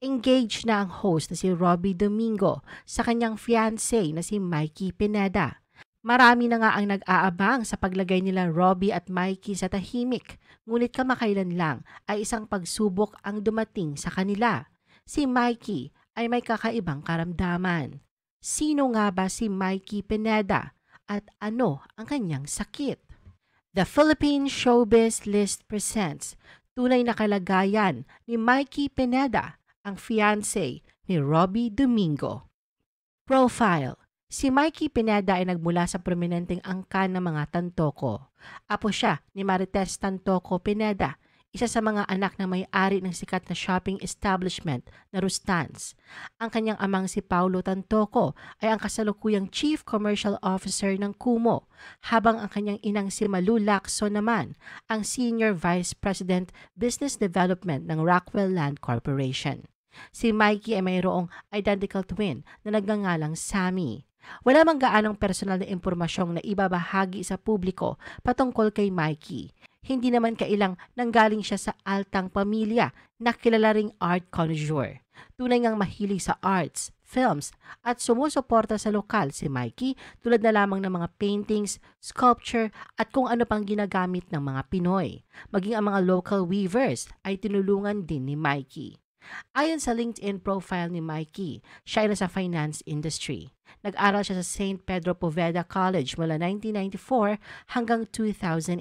Engage na ang host na si Robbie Domingo sa kanyang fiancé na si Mikey Pineda. Marami na nga ang nag-aabang sa paglagay nila Robbie at Mikey sa tahimik, ngunit kamakailan lang ay isang pagsubok ang dumating sa kanila. Si Mikey ay may kakaibang karamdaman. Sino nga ba si Mikey Pineda at ano ang kanyang sakit? The Philippine Showbiz List presents tunay na kalagayan ni Mikey Pineda ang fiancé ni Robbie Domingo. Profile Si Mikey Pineda ay nagmula sa prominenteng angkan ng mga Tantoko. Apo siya ni Marites Tantoko Pineda, isa sa mga anak na may-ari ng sikat na shopping establishment na Rustans. Ang kanyang amang si Paulo Tantoco ay ang kasalukuyang Chief Commercial Officer ng Kumo, habang ang kanyang inang si Malu Lacso naman ang Senior Vice President Business Development ng Rockwell Land Corporation. Si Mikey ay mayroong identical twin na nagngangalang Sammy. Wala mang gaanong personal na impormasyong na ibabahagi sa publiko patungkol kay Mikey. Hindi naman kailang nanggaling siya sa altang pamilya na kilala ring art connoisseur. Tunay ngang mahilig sa arts, films at sumusuporta sa lokal si Mikey tulad na lamang ng mga paintings, sculpture at kung ano pang ginagamit ng mga Pinoy. Maging ang mga local weavers ay tinulungan din ni Mikey. Ayon sa LinkedIn profile ni Mikey, siya ay nasa finance industry. Nag-aral siya sa St. Pedro Poveda College mula 1994 hanggang 2008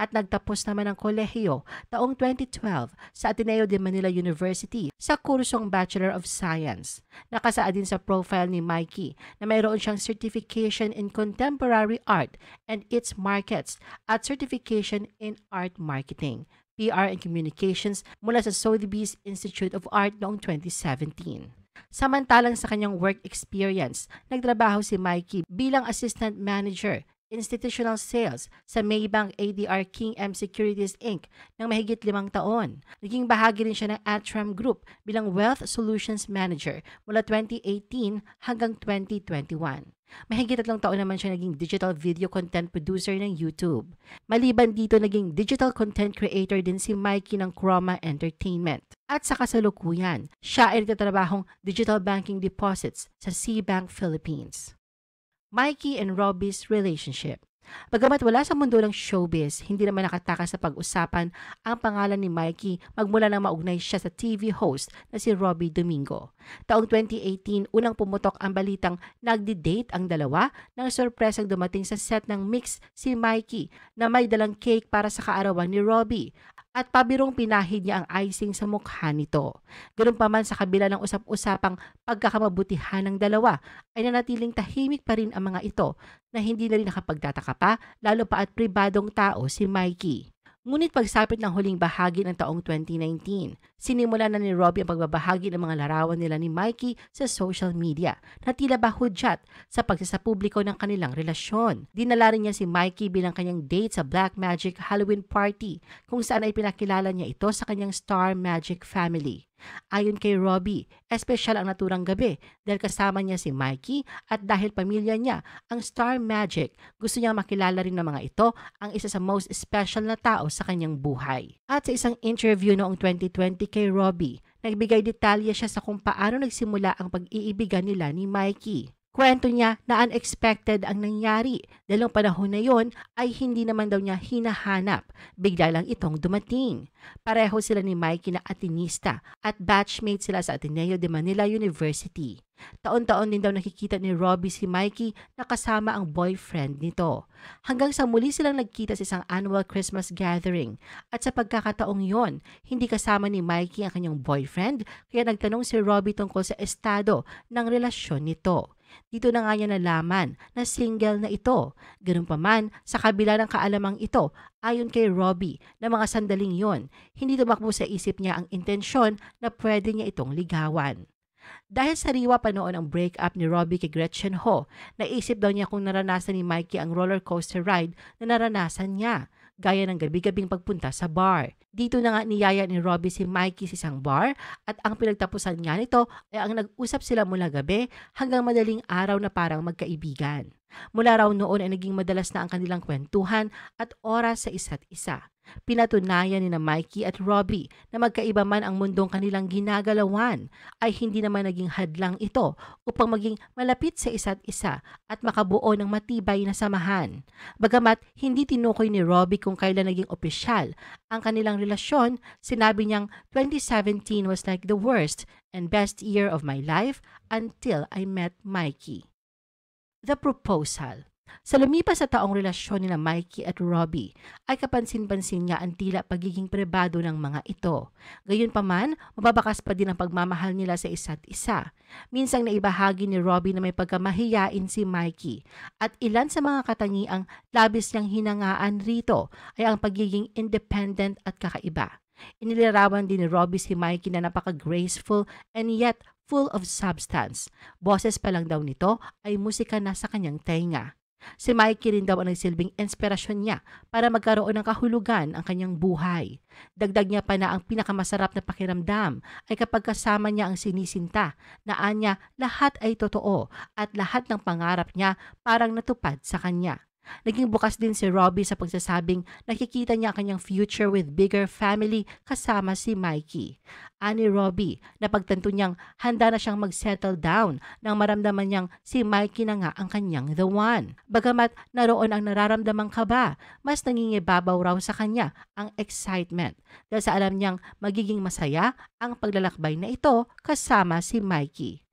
at nagtapos naman ng kolehiyo taong 2012 sa Ateneo de Manila University sa kursong Bachelor of Science. Nakasaad din sa profile ni Mikey na mayroon siyang Certification in Contemporary Art and its Markets at Certification in Art Marketing. PR and Communications mula sa Sotheby's Institute of Art noong 2017. Samantalang sa kanyang work experience, nagtrabaho si Mikey bilang assistant manager institutional sales sa Maybank ADR King M Securities Inc. ng mahigit limang taon. Naging bahagi rin siya ng Atram Group bilang Wealth Solutions Manager mula 2018 hanggang 2021. Mahigit tatlong taon naman siya naging digital video content producer ng YouTube. Maliban dito, naging digital content creator din si Mikey ng Chroma Entertainment. At sa kasalukuyan, siya ay nagtatrabahong digital banking deposits sa Cbank Philippines. Mikey and Robbie's relationship. Bagamat wala sa mundo ng showbiz, hindi naman nakatakas sa pag-usapan ang pangalan ni Mikey magmula nang maugnay siya sa TV host na si Robbie Domingo. Taong 2018, unang pumutok ang balitang nagdi-date ang dalawa nang sorpresang dumating sa set ng mix si Mikey na may dalang cake para sa kaarawan ni Robbie at pabirong pinahid niya ang icing sa mukha nito. Ganun pa man sa kabila ng usap-usapang pagkakamabutihan ng dalawa ay nanatiling tahimik pa rin ang mga ito na hindi na rin nakapagtataka pa lalo pa at pribadong tao si Mikey. Ngunit pagsapit ng huling bahagi ng taong 2019, sinimula na ni Robbie ang pagbabahagi ng mga larawan nila ni Mikey sa social media na tila ba hudyat sa pagsasapubliko ng kanilang relasyon. Dinala rin niya si Mikey bilang kanyang date sa Black Magic Halloween Party kung saan ay pinakilala niya ito sa kanyang Star Magic Family. Ayon kay Robbie, espesyal ang naturang gabi dahil kasama niya si Mikey at dahil pamilya niya, ang Star Magic, gusto niya makilala rin ng mga ito ang isa sa most special na tao sa kanyang buhay. At sa isang interview noong 2020 kay Robbie, nagbigay detalye siya sa kung paano nagsimula ang pag-iibigan nila ni Mikey. Kwento niya na unexpected ang nangyari Dalawang panahon na yon ay hindi naman daw niya hinahanap. Bigla lang itong dumating. Pareho sila ni Mikey na atinista at batchmate sila sa Ateneo de Manila University. Taon-taon din daw nakikita ni Robbie si Mikey na kasama ang boyfriend nito. Hanggang sa muli silang nagkita sa isang annual Christmas gathering at sa pagkakataong yon, hindi kasama ni Mikey ang kanyang boyfriend kaya nagtanong si Robbie tungkol sa estado ng relasyon nito. Dito na nga niya nalaman na single na ito. Ganun pa man, sa kabila ng kaalamang ito, ayon kay Robbie na mga sandaling yon, hindi tumakbo sa isip niya ang intensyon na pwede niya itong ligawan. Dahil sariwa pa noon ang breakup ni Robbie kay Gretchen Ho, naisip daw niya kung naranasan ni Mikey ang roller coaster ride na naranasan niya gaya ng gabi-gabing pagpunta sa bar. Dito na nga niyaya ni Robbie si Mikey sa isang bar at ang pinagtapusan nga nito ay ang nag-usap sila mula gabi hanggang madaling araw na parang magkaibigan. Mula raw noon ay naging madalas na ang kanilang kwentuhan at oras sa isa't isa. Pinatunayan ni na Mikey at Robbie na magkaiba man ang mundong kanilang ginagalawan ay hindi naman naging hadlang ito upang maging malapit sa isa't isa at makabuo ng matibay na samahan. Bagamat hindi tinukoy ni Robbie kung kailan naging opisyal ang kanilang relasyon, sinabi niyang 2017 was like the worst and best year of my life until I met Mikey. The Proposal sa lumipas sa taong relasyon nila Mikey at Robbie, ay kapansin-pansin nga ang tila pagiging pribado ng mga ito. Gayunpaman, mababakas pa din ang pagmamahal nila sa isa't isa. Minsang naibahagi ni Robbie na may pagkamahiyain si Mikey at ilan sa mga katangiang labis niyang hinangaan rito ay ang pagiging independent at kakaiba. Inilarawan din ni Robbie si Mikey na napaka-graceful and yet full of substance. Boses pa lang daw nito ay musika na sa kanyang tenga. Si Mikey rin daw ang nagsilbing inspirasyon niya para magkaroon ng kahulugan ang kanyang buhay. Dagdag niya pa na ang pinakamasarap na pakiramdam ay kapag kasama niya ang sinisinta na anya lahat ay totoo at lahat ng pangarap niya parang natupad sa kanya. Naging bukas din si Robbie sa pagsasabing nakikita niya kanyang future with bigger family kasama si Mikey. Ani Robbie, napagtanto niyang handa na siyang mag-settle down nang maramdaman niyang si Mikey na nga ang kanyang the one. Bagamat naroon ang nararamdaman kaba, mas nangingibabaw raw sa kanya ang excitement dahil sa alam niyang magiging masaya ang paglalakbay na ito kasama si Mikey.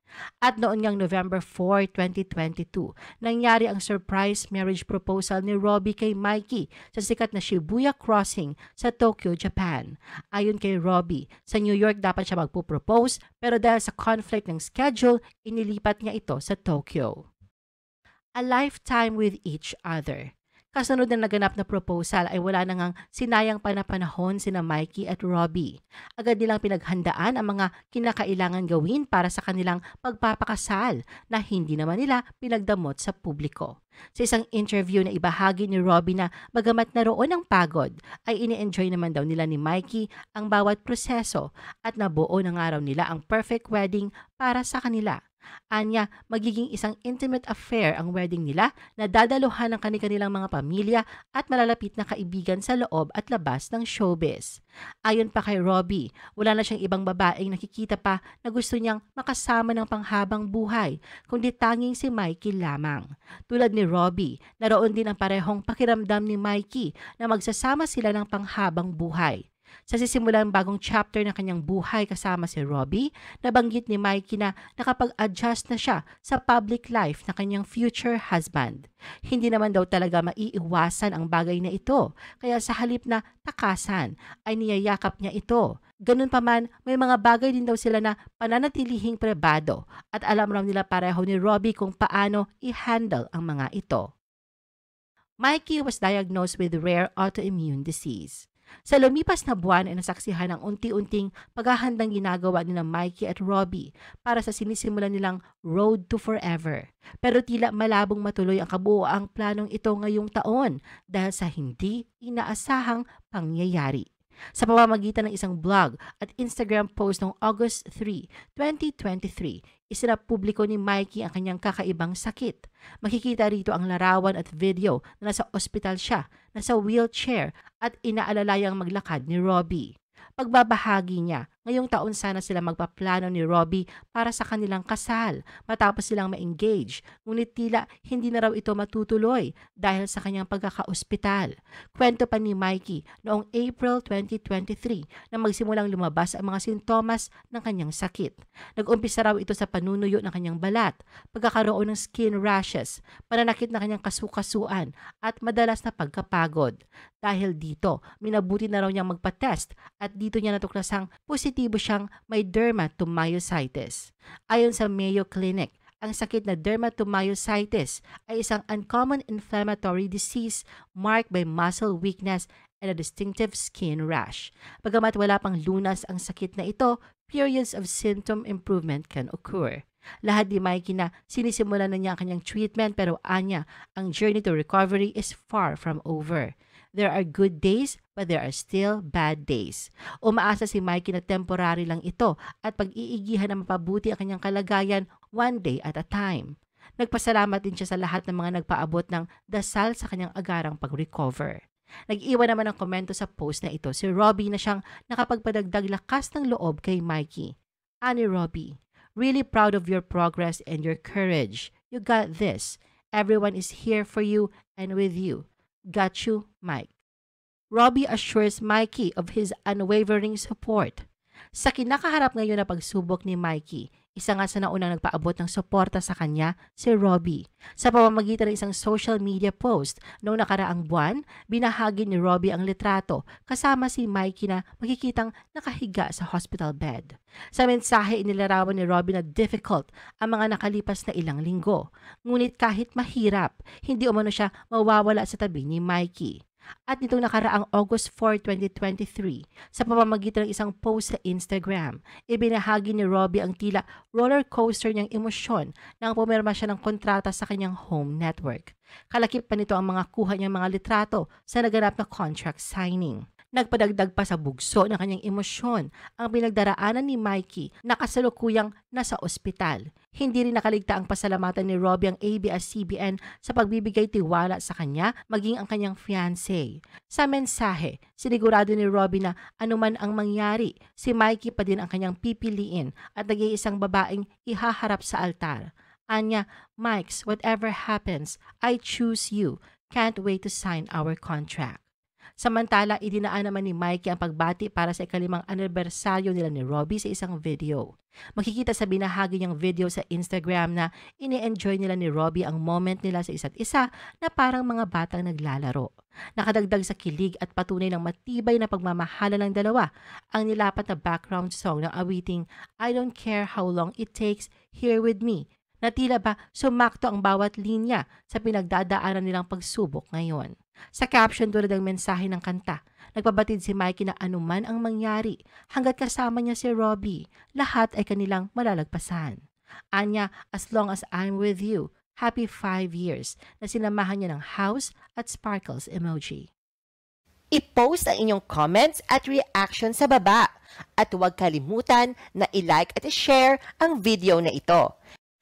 At noon ngang November 4, 2022, nangyari ang surprise marriage proposal ni Robbie kay Mikey sa sikat na Shibuya Crossing sa Tokyo, Japan. Ayon kay Robbie, sa New York dapat siya magpo-propose pero dahil sa conflict ng schedule, inilipat niya ito sa Tokyo. A lifetime with each other. Kasunod na naganap na proposal ay wala na ngang sinayang pa na panahon sina Mikey at Robbie. Agad nilang pinaghandaan ang mga kinakailangan gawin para sa kanilang pagpapakasal na hindi naman nila pinagdamot sa publiko. Sa isang interview na ibahagi ni Robbie na bagamat naroon ang pagod, ay ini-enjoy naman daw nila ni Mikey ang bawat proseso at nabuo ng araw nila ang perfect wedding para sa kanila. Anya, magiging isang intimate affair ang wedding nila na dadaluhan ng kanilang mga pamilya at malalapit na kaibigan sa loob at labas ng showbiz. Ayon pa kay Robbie, wala na siyang ibang babaeng nakikita pa na gusto niyang makasama ng panghabang buhay, kundi tanging si Mikey lamang. Tulad ni Robbie, naroon din ang parehong pakiramdam ni Mikey na magsasama sila ng panghabang buhay. Sa sisimulan ng bagong chapter ng kanyang buhay kasama si Robbie, nabanggit ni Mikey na nakapag-adjust na siya sa public life ng kanyang future husband. Hindi naman daw talaga maiiwasan ang bagay na ito, kaya sa halip na takasan ay niyayakap niya ito. Ganun pa man, may mga bagay din daw sila na pananatilihing prebado at alam raw nila pareho ni Robbie kung paano i-handle ang mga ito. Mikey was diagnosed with rare autoimmune disease. Sa lumipas na buwan ay nasaksihan ang unti-unting paghahandang ginagawa ni Mikey at Robbie para sa sinisimulan nilang Road to Forever. Pero tila malabong matuloy ang kabuoang planong ito ngayong taon dahil sa hindi inaasahang pangyayari. Sa pamamagitan ng isang blog at Instagram post noong August 3, 2023, Isinapubliko ni Mikey ang kanyang kakaibang sakit. Makikita rito ang larawan at video na nasa ospital siya, nasa wheelchair at inaalalayang maglakad ni Robbie. Pagbabahagi niya Ngayong taon sana sila magpaplano ni Robbie para sa kanilang kasal matapos silang ma-engage. Ngunit tila hindi na raw ito matutuloy dahil sa kanyang pagkakaospital. Kwento pa ni Mikey noong April 2023 na magsimulang lumabas ang mga sintomas ng kanyang sakit. Nag-umpisa raw ito sa panunuyo ng kanyang balat, pagkakaroon ng skin rashes, pananakit na kanyang kasukasuan at madalas na pagkapagod. Dahil dito, minabuti na raw niyang magpa-test at dito niya natuklasang positive positibo siyang may dermatomyositis. Ayon sa Mayo Clinic, ang sakit na dermatomyositis ay isang uncommon inflammatory disease marked by muscle weakness and a distinctive skin rash. Pagamat wala pang lunas ang sakit na ito, periods of symptom improvement can occur. Lahat ni Mikey na sinisimulan na niya ang kanyang treatment pero anya, ang journey to recovery is far from over. There are good days, but there are still bad days. Umaasa si Mikey na temporary lang ito at pag-iigihan na mapabuti ang kanyang kalagayan one day at a time. Nagpasalamat din siya sa lahat ng mga nagpaabot ng dasal sa kanyang agarang pag-recover. Nag-iwan naman ng komento sa post na ito si Robbie na siyang nakapagpadagdag lakas ng loob kay Mikey. Ani Robbie, really proud of your progress and your courage. You got this. Everyone is here for you and with you. Got you, Mike. Robbie assures Mikey of his unwavering support. Sa kinakaharap ngayon na pagsubok ni Mikey, isa nga sa naunang nagpaabot ng suporta sa kanya, si Robbie. Sa pamamagitan ng isang social media post, noong nakaraang buwan, binahagi ni Robbie ang litrato kasama si Mikey na makikitang nakahiga sa hospital bed. Sa mensahe, inilarawan ni Robbie na difficult ang mga nakalipas na ilang linggo. Ngunit kahit mahirap, hindi umano siya mawawala sa tabi ni Mikey at nitong nakaraang August 4, 2023 sa pamamagitan ng isang post sa Instagram. Ibinahagi ni Robbie ang tila roller coaster niyang emosyon nang pumirma siya ng kontrata sa kanyang home network. Kalakip pa nito ang mga kuha niyang mga litrato sa naganap na contract signing. Nagpadagdag pa sa bugso ng kanyang emosyon ang pinagdaraanan ni Mikey na kasalukuyang nasa ospital. Hindi rin nakaligta ang pasalamatan ni Robbie ang ABS-CBN sa pagbibigay tiwala sa kanya maging ang kanyang fiancé. Sa mensahe, sinigurado ni Robbie na anuman ang mangyari, si Mikey pa din ang kanyang pipiliin at nag-iisang babaeng ihaharap sa altar. Anya, Mikes, whatever happens, I choose you. Can't wait to sign our contract. Samantala, idinaan naman ni Mikey ang pagbati para sa ikalimang anibersaryo nila ni Robbie sa isang video. Makikita sa binahagi niyang video sa Instagram na ini-enjoy nila ni Robbie ang moment nila sa isa't isa na parang mga batang naglalaro. Nakadagdag sa kilig at patunay ng matibay na pagmamahala ng dalawa ang nilapat na background song ng awiting I Don't Care How Long It Takes Here With Me na tila ba sumakto ang bawat linya sa pinagdadaanan nilang pagsubok ngayon. Sa caption tulad ng mensahe ng kanta. Nagpabatid si Mikey na anuman ang mangyari, hanggat kasama niya si Robbie, lahat ay kanilang malalagpasan. Anya, as long as I'm with you, happy five years na sinamahan niya ng house at sparkles emoji. I-post ang inyong comments at reaction sa baba at huwag kalimutan na i-like at i-share ang video na ito.